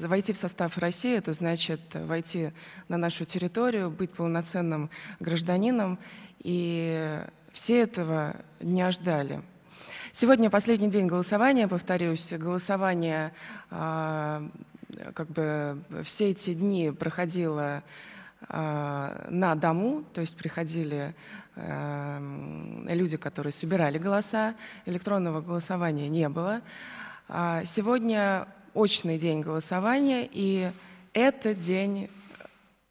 Войти в состав России, это значит войти на нашу территорию, быть полноценным гражданином, и все этого не ждали. Сегодня последний день голосования, повторюсь, голосование а, как бы все эти дни проходило а, на дому, то есть приходили а, люди, которые собирали голоса, электронного голосования не было. Сегодня очный день голосования, и этот день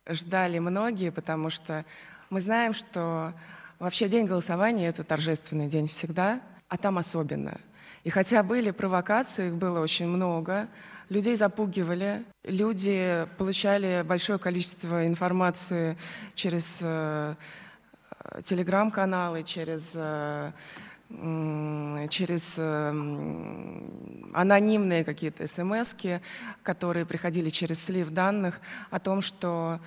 э, ждали многие, потому что мы знаем, что вообще день голосования — это торжественный день всегда, а там особенно. И хотя были провокации, их было очень много, людей запугивали, люди получали большое количество информации через э, телеграм-каналы, через э, через э, анонимные какие-то смс, которые приходили через слив данных о том, что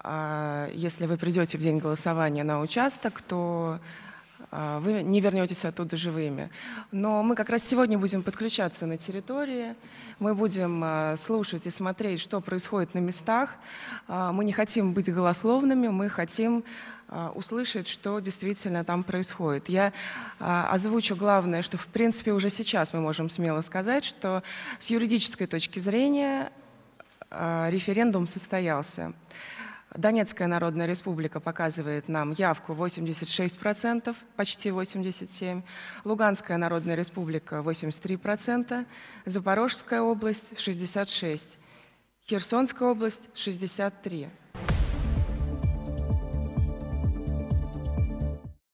а, если вы придете в день голосования на участок, то а, вы не вернетесь оттуда живыми. Но мы как раз сегодня будем подключаться на территории, мы будем а, слушать и смотреть, что происходит на местах. А, мы не хотим быть голословными, мы хотим услышать, что действительно там происходит. Я озвучу главное, что в принципе уже сейчас мы можем смело сказать, что с юридической точки зрения референдум состоялся. Донецкая Народная Республика показывает нам явку 86%, почти 87%, Луганская Народная Республика 83%, Запорожская область 66%, Херсонская область 63%.